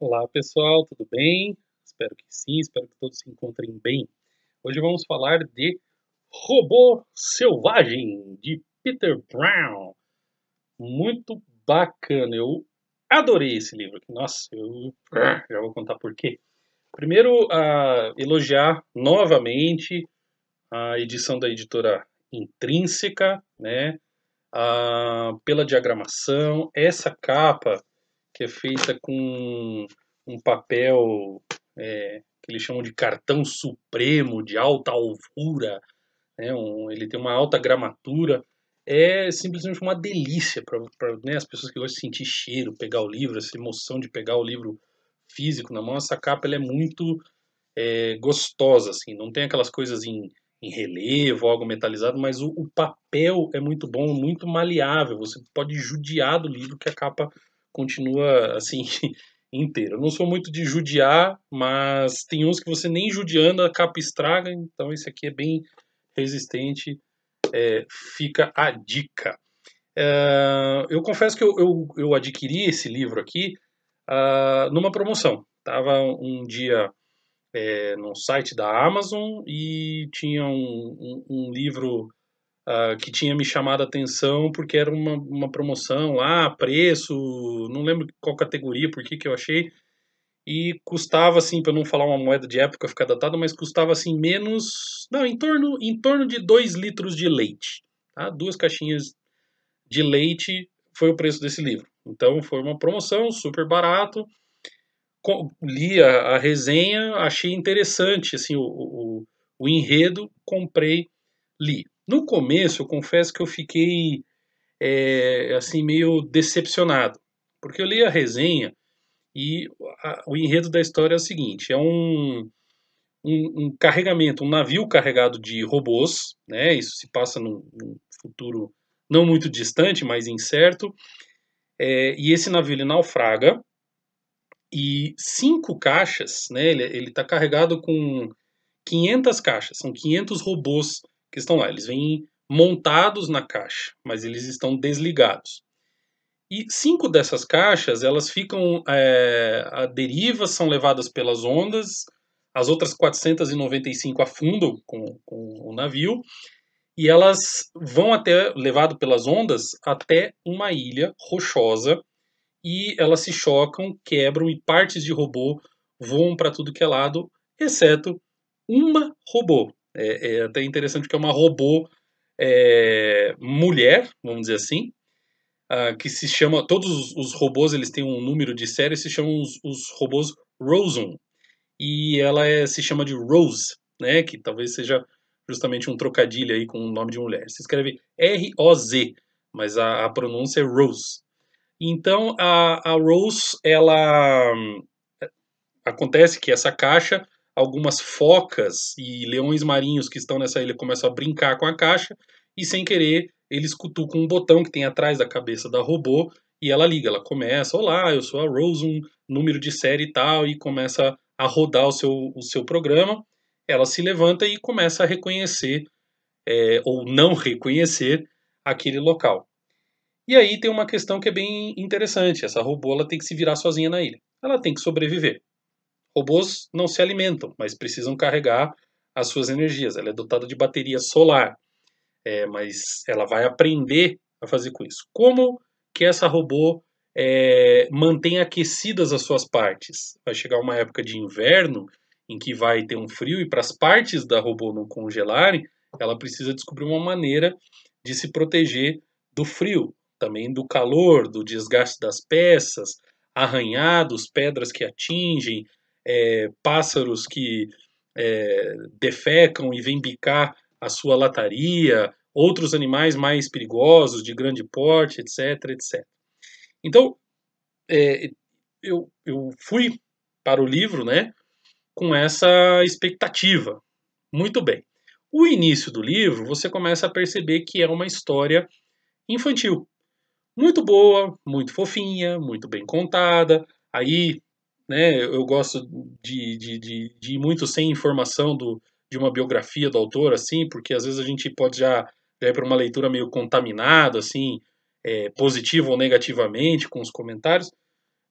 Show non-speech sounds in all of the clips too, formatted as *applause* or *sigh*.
Olá pessoal, tudo bem? Espero que sim, espero que todos se encontrem bem. Hoje vamos falar de Robô Selvagem, de Peter Brown. Muito bacana, eu adorei esse livro. Nossa, eu *clears throat* já vou contar por quê. Primeiro, uh, elogiar novamente a edição da editora Intrínseca, né? Uh, pela diagramação, essa capa que é feita com um papel é, que eles chamam de cartão supremo, de alta alvura, né? um, ele tem uma alta gramatura, é simplesmente uma delícia para né? as pessoas que gostam de sentir cheiro, pegar o livro, essa emoção de pegar o livro físico na mão, essa capa ela é muito é, gostosa, assim, não tem aquelas coisas em, em relevo, algo metalizado, mas o, o, papel é muito bom, muito maleável, você pode judiar do livro que a capa continua assim *laughs* inteiro. Eu não sou muito de judiar, mas tem uns que você nem judiando a capa estraga, então esse aqui é bem resistente, é, fica a dica. É, eu confesso que eu, eu, eu, adquiri esse livro aqui uh, numa promoção. Tava um dia é, no site da Amazon e tinha um, um, um livro uh, que tinha me chamado a atenção porque era uma, uma promoção lá, preço, não lembro qual categoria, por que que eu achei, e custava assim, para não falar uma moeda de época ficar datada, mas custava assim menos, não, em torno, em torno de 2 litros de leite, tá? duas caixinhas de leite foi o preço desse livro. Então foi uma promoção, super barato, li a, a resenha, achei interessante assim o, o, o enredo, comprei, li. No começo, eu confesso que eu fiquei é, assim meio decepcionado, porque eu li a resenha e a, o enredo da história é o seguinte: é um, um, um, carregamento, um navio carregado de robôs, né? Isso se passa num, num futuro não muito distante, mas incerto. É, e esse navio ele naufraga e cinco caixas, né? Ele está carregado com 500 caixas, são 500 robôs que estão lá. Eles vêm montados na caixa, mas eles estão desligados. E cinco dessas caixas, elas ficam é, deriva, são levadas pelas ondas, as outras 495 afundam com, com o navio, e elas vão até, levado pelas ondas, até uma ilha rochosa, e elas se chocam, quebram, e partes de robô voam para tudo que é lado, exceto uma robô, é, é até interessante porque é uma robô é, mulher, vamos dizer assim, uh, que se chama. Todos os robôs eles têm um número de série, se chamam os, os robôs Rosen. E ela é, se chama de Rose, né? Que talvez seja justamente um trocadilho aí com o nome de mulher. Se escreve R-O-Z, mas a, a, pronúncia é Rose. Então a, a Rose, ela. Hum, acontece que essa caixa algumas focas e leões marinhos que estão nessa ilha começam a brincar com a caixa e sem querer eles cutucam um botão que tem atrás da cabeça da robô e ela liga, ela começa, olá, eu sou a Rosum, número de série e tal, e começa a rodar o seu, o seu programa. Ela se levanta e começa a reconhecer é, ou não reconhecer aquele local. E aí tem uma questão que é bem interessante. Essa robô ela tem que se virar sozinha na ilha. Ela tem que sobreviver. Robôs não se alimentam, mas precisam carregar as suas energias. Ela é dotada de bateria solar, é, mas ela vai aprender a fazer com isso. Como que essa robô é, mantém aquecidas as suas partes? Vai chegar uma época de inverno em que vai ter um frio e para as partes da robô não congelarem, ela precisa descobrir uma maneira de se proteger do frio, também do calor, do desgaste das peças, arranhados, pedras que atingem, é, pássaros que é, defecam e vêm bicar a sua lataria, outros animais mais perigosos, de grande porte, etc, etc. Então, é, eu, eu fui para o livro né, com essa expectativa. Muito bem. O início do livro, você começa a perceber que é uma história infantil. Muito boa, muito fofinha, muito bem contada. Aí né? Eu gosto de, de, de, de ir muito sem informação do, de uma biografia do autor, assim, porque às vezes a gente pode já, já ir para uma leitura meio contaminada, assim, é, positivo ou negativamente com os comentários.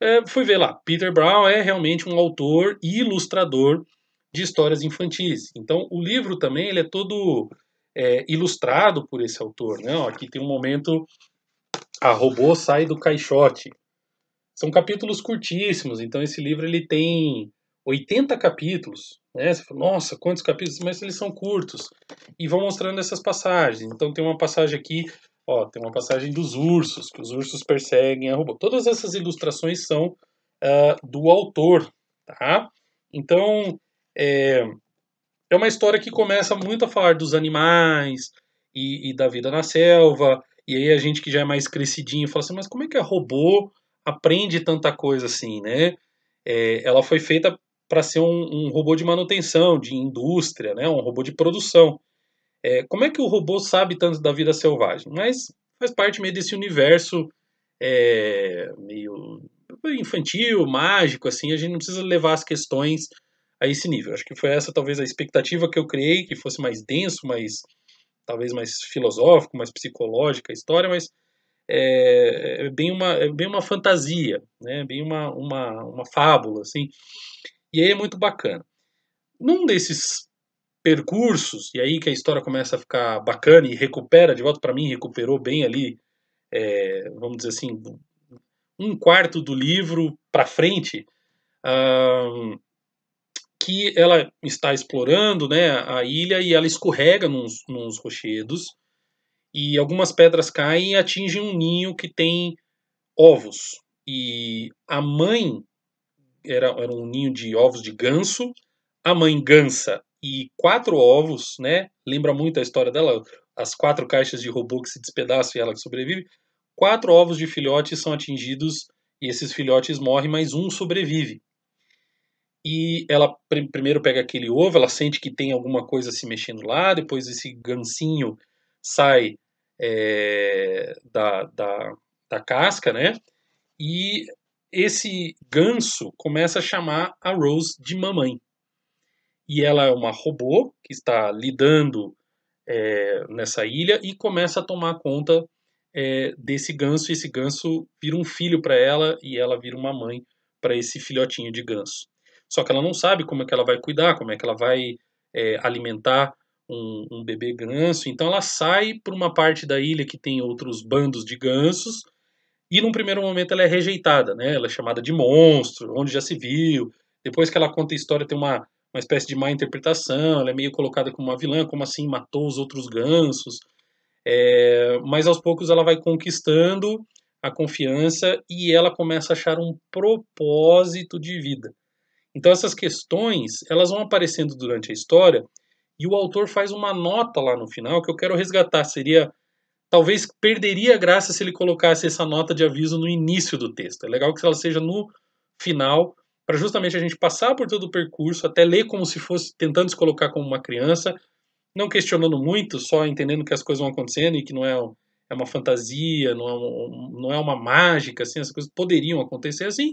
É, fui ver lá, Peter Brown é realmente um autor e ilustrador de histórias infantis. Então, o livro também ele é todo é, ilustrado por esse autor. Né? Ó, aqui tem um momento, a robô sai do caixote. São capítulos curtíssimos, então esse livro ele tem 80 capítulos, né? Você fala, Nossa, quantos capítulos? Mas eles são curtos e vão mostrando essas passagens. Então tem uma passagem aqui, ó, tem uma passagem dos ursos, que os ursos perseguem a robô. Todas essas ilustrações são uh, do autor, tá? Então é, é uma história que começa muito a falar dos animais e, e da vida na selva. E aí a gente que já é mais crescidinho fala assim, mas como é que é robô aprende tanta coisa assim, né? É, ela foi feita para ser um, um, robô de manutenção, de indústria, né? Um robô de produção. É, como é que o robô sabe tanto da vida selvagem? Mas faz parte meio desse universo é, meio infantil, mágico, assim. A gente não precisa levar as questões a esse nível. Acho que foi essa talvez a expectativa que eu criei, que fosse mais denso, mais talvez mais filosófico, mais psicológica a história, mas é, é, bem uma é bem uma fantasia, né? Bem uma, uma uma fábula assim. E aí é muito bacana. Num desses percursos e aí que a história começa a ficar bacana e recupera de volta para mim recuperou bem ali, é, vamos dizer assim, um quarto do livro para frente. que ela está explorando né, a ilha e ela escorrega nos, nos rochedos e algumas pedras caem e atingem um ninho que tem ovos. E a mãe era, era um ninho de ovos de ganso, a mãe gansa e quatro ovos, né? Lembra muito a história dela, as quatro caixas de robô que se despedaçam e ela que sobrevive. Quatro ovos de filhotes são atingidos e esses filhotes morrem, mas um sobrevive. E ela pr primeiro pega aquele ovo, ela sente que tem alguma coisa se mexendo lá, depois esse gansinho sai é, da, da, da casca, né? E esse ganso começa a chamar a Rose de mamãe. E ela é uma robô que está lidando é, nessa ilha e começa a tomar conta é, desse ganso. E Esse ganso vira um filho para ela e ela vira uma mãe para esse filhotinho de ganso. Só que ela não sabe como é que ela vai cuidar, como é que ela vai é, alimentar um, um bebê ganso. Então ela sai para uma parte da ilha que tem outros bandos de gansos. E num primeiro momento ela é rejeitada, né? Ela é chamada de monstro, onde já se viu. Depois que ela conta a história, tem uma, uma espécie de má interpretação. Ela é meio colocada como uma vilã, como assim matou os outros gansos. É, mas aos poucos ela vai conquistando a confiança e ela começa a achar um propósito de vida. Então essas questões elas vão aparecendo durante a história e o autor faz uma nota lá no final que eu quero resgatar. Seria. Talvez perderia a graça se ele colocasse essa nota de aviso no início do texto. É legal que ela seja no final, para justamente a gente passar por todo o percurso, até ler como se fosse tentando se colocar como uma criança, não questionando muito, só entendendo que as coisas vão acontecendo e que não é, é uma fantasia, não é, um, não é uma mágica, assim, essas coisas poderiam acontecer assim,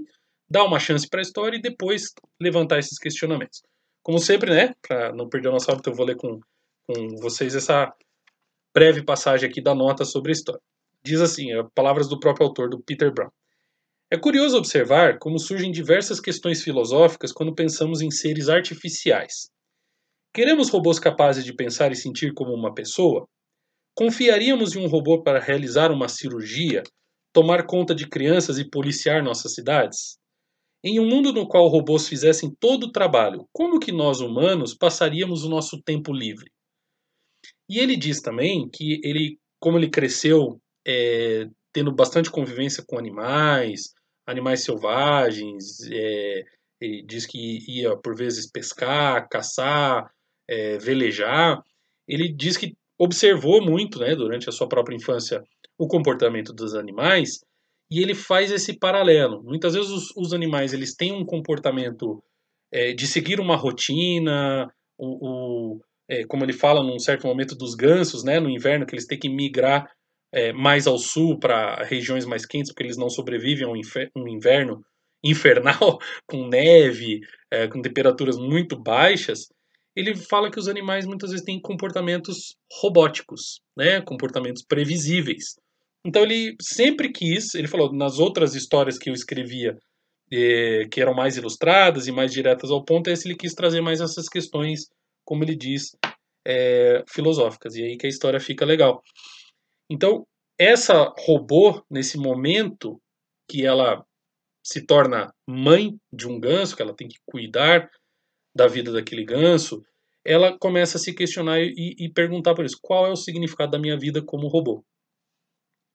dar uma chance para a história e depois levantar esses questionamentos. Como sempre, né, para não perder o nosso hábito, eu vou ler com, com vocês essa breve passagem aqui da nota sobre a história. Diz assim, palavras do próprio autor, do Peter Brown. É curioso observar como surgem diversas questões filosóficas quando pensamos em seres artificiais. Queremos robôs capazes de pensar e sentir como uma pessoa? Confiaríamos em um robô para realizar uma cirurgia, tomar conta de crianças e policiar nossas cidades? Em um mundo no qual robôs fizessem todo o trabalho, como que nós humanos passaríamos o nosso tempo livre? E ele diz também que ele, como ele cresceu é, tendo bastante convivência com animais, animais selvagens, é, ele diz que ia por vezes pescar, caçar, é, velejar. Ele diz que observou muito, né, durante a sua própria infância, o comportamento dos animais e ele faz esse paralelo. Muitas vezes os, os animais eles têm um comportamento é, de seguir uma rotina, o, o é, como ele fala num certo momento dos gansos, né, no inverno, que eles têm que migrar é, mais ao sul para regiões mais quentes, porque eles não sobrevivem a um, inverno *laughs* infernal, com neve, é, com temperaturas muito baixas, ele fala que os animais muitas vezes têm comportamentos robóticos, né? comportamentos previsíveis. Então ele sempre quis, ele falou, nas outras histórias que eu escrevia, eh, que eram mais ilustradas e mais diretas ao ponto, esse ele quis trazer mais essas questões, como ele diz, eh, filosóficas. E aí que a história fica legal. Então, essa robô, nesse momento que ela se torna mãe de um ganso, que ela tem que cuidar da vida daquele ganso, ela começa a se questionar e, e perguntar por isso: qual é o significado da minha vida como robô?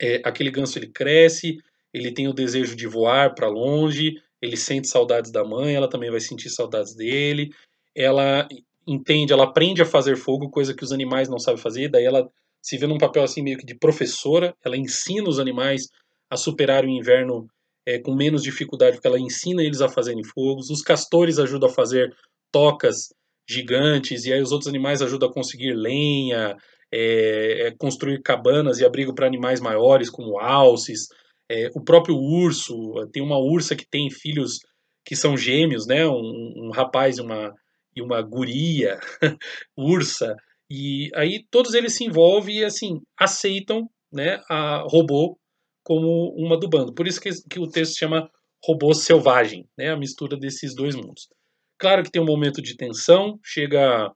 é, aquele ganso ele cresce, ele tem o desejo de voar para longe, ele sente saudades da mãe, ela também vai sentir saudades dele, ela entende, ela aprende a fazer fogo, coisa que os animais não sabem fazer, daí ela se vê num papel assim meio que de professora, ela ensina os animais a superar o inverno é, com menos dificuldade, porque ela ensina eles a fazerem fogos, os castores ajudam a fazer tocas gigantes, e aí os outros animais ajudam a conseguir lenha, é, é, construir cabanas e abrigo para animais maiores, como alces, é, o próprio urso, tem uma ursa que tem filhos que são gêmeos, né? Um, um rapaz e uma, e uma guria, *laughs* ursa. E aí todos eles se envolvem e assim aceitam né, a robô como uma do bando. Por isso que, que o texto chama Robô Selvagem, né, a mistura desses dois mundos. Claro que tem um momento de tensão, chega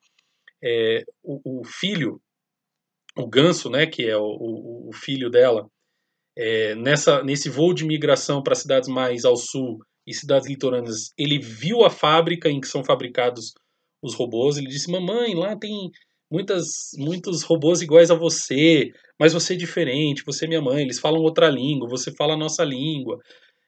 é, o, o, filho o Ganso, né, que é o, o, o filho dela, é, nessa, nesse voo de migração para cidades mais ao sul e cidades litorâneas, ele viu a fábrica em que são fabricados os robôs. Ele disse: Mamãe, lá tem muitas, muitos robôs iguais a você, mas você é diferente, você é minha mãe. Eles falam outra língua, você fala a nossa língua.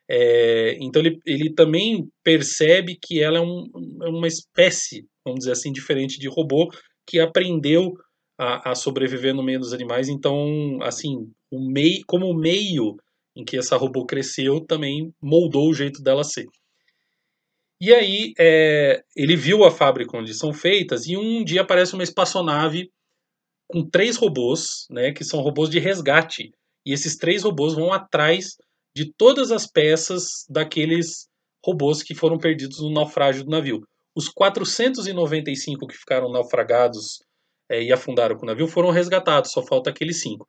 É, então ele, ele também percebe que ela é, um, é uma espécie, vamos dizer assim, diferente de robô que aprendeu a, a sobreviver no meio dos animais. Então, assim, o meio, como o meio em que essa robô cresceu também moldou o jeito dela ser. E aí é, ele viu a fábrica onde são feitas e um dia aparece uma espaçonave com três robôs, né, que são robôs de resgate. E esses três robôs vão atrás de todas as peças daqueles robôs que foram perdidos no naufrágio do navio. Os 495 que ficaram naufragados é, e afundaram com o navio foram resgatados, só falta aqueles cinco.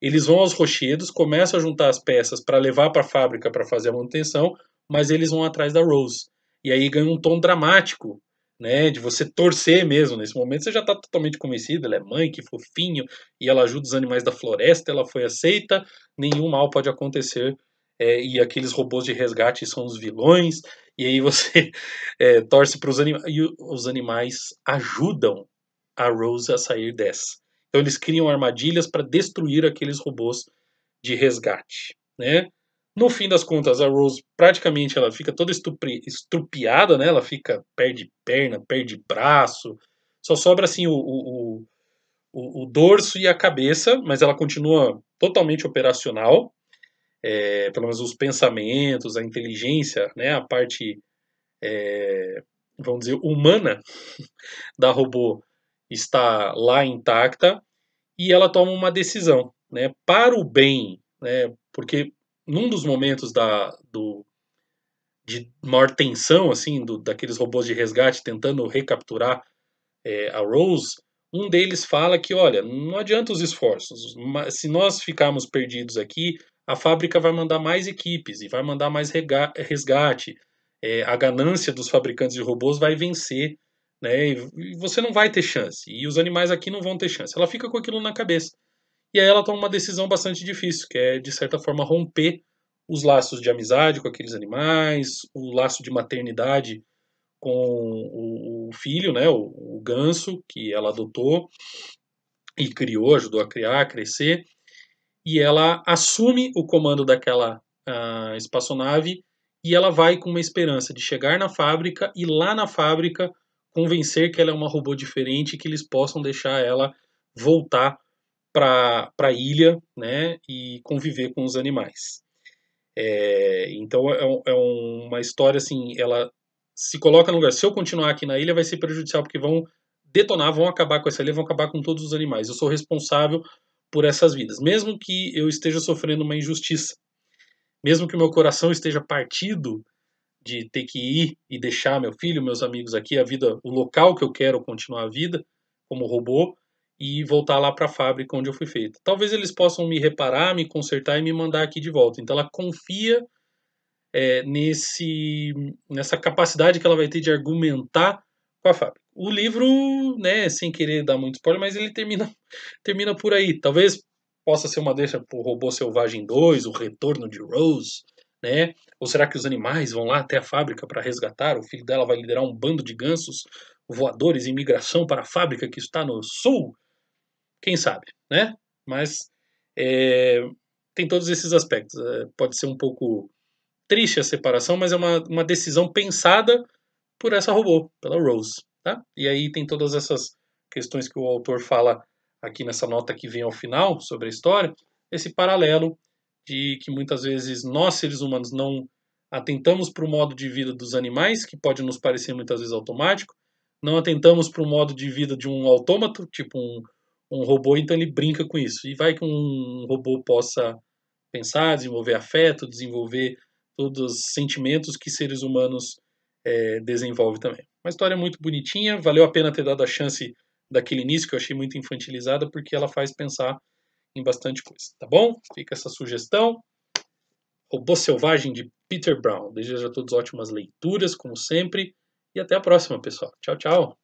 Eles vão aos rochedos, começam a juntar as peças para levar para a fábrica para fazer a manutenção, mas eles vão atrás da Rose. E aí ganha um tom dramático, né? De você torcer mesmo. Nesse momento você já está totalmente convencido. Ela é mãe, que fofinho, e ela ajuda os animais da floresta, ela foi aceita, nenhum mal pode acontecer. É, e aqueles robôs de resgate são os vilões, e aí você *laughs* é, torce para os animais. E os animais ajudam a Rose a sair dessa. Então eles criam armadilhas para destruir aqueles robôs de resgate, né? No fim das contas, a Rose praticamente ela fica toda estupri, estrupiada, né? Ela fica perde perna, perde braço, só sobra assim o, o, o, o dorso e a cabeça, mas ela continua totalmente operacional. É, pelo menos os pensamentos, a inteligência, né? A parte é, vamos dizer humana *laughs* da robô está lá intacta e ela toma uma decisão, né, para o bem, né, porque num dos momentos da, do, de maior tensão, assim, do, daqueles robôs de resgate tentando recapturar é, a Rose, um deles fala que, olha, não adianta os esforços, se nós ficarmos perdidos aqui, a fábrica vai mandar mais equipes e vai mandar mais resgate, é, a ganância dos fabricantes de robôs vai vencer, né? E você não vai ter chance. E os animais aqui não vão ter chance. Ela fica com aquilo na cabeça. E aí ela toma uma decisão bastante difícil, que é, de certa forma, romper os laços de amizade com aqueles animais, o laço de maternidade com o, filho, né? O, o ganso que ela adotou e criou, ajudou a criar, a crescer. E ela assume o comando daquela uh, espaçonave e ela vai com uma esperança de chegar na fábrica e lá na fábrica convencer que ela é uma robô diferente e que eles possam deixar ela voltar para a ilha né, e conviver com os animais. É, então é, é, uma história assim, ela se coloca no lugar. Se eu continuar aqui na ilha, vai ser prejudicial porque vão detonar, vão acabar com essa ilha, vão acabar com todos os animais. Eu sou responsável por essas vidas, mesmo que eu esteja sofrendo uma injustiça, mesmo que o meu coração esteja partido, de ter que ir e deixar meu filho, meus amigos aqui, a vida, o local que eu quero continuar a vida como robô e voltar lá para a fábrica onde eu fui feito. Talvez eles possam me reparar, me consertar e me mandar aqui de volta. Então ela confia é, nesse nessa capacidade que ela vai ter de argumentar com a fábrica. O livro, né, sem querer dar muito spoiler, mas ele termina *laughs* termina por aí. Talvez possa ser uma deixa pro Robô Selvagem 2, o retorno de Rose né? Ou será que os animais vão lá até a fábrica para resgatar? O filho dela vai liderar um bando de gansos voadores em migração para a fábrica que está no sul? Quem sabe, né? Mas é, tem todos esses aspectos. É, pode ser um pouco triste a separação, mas é uma, uma decisão pensada por essa robô, pela Rose. Tá? E aí tem todas essas questões que o autor fala aqui nessa nota que vem ao final sobre a história, esse paralelo de que muitas vezes nós, seres humanos, não atentamos para o modo de vida dos animais, que pode nos parecer muitas vezes automático, não atentamos para o modo de vida de um autômato, tipo um, um robô, então ele brinca com isso. E vai que um robô possa pensar, desenvolver afeto, desenvolver todos os sentimentos que seres humanos é, desenvolvem também. Uma história muito bonitinha, valeu a pena ter dado a chance daquele início que eu achei muito infantilizada, porque ela faz pensar em bastante coisa, tá bom? Fica essa sugestão. Robô Selvagem de Peter Brown. Desejo a todos ótimas leituras, como sempre, e até a próxima, pessoal. Tchau, tchau.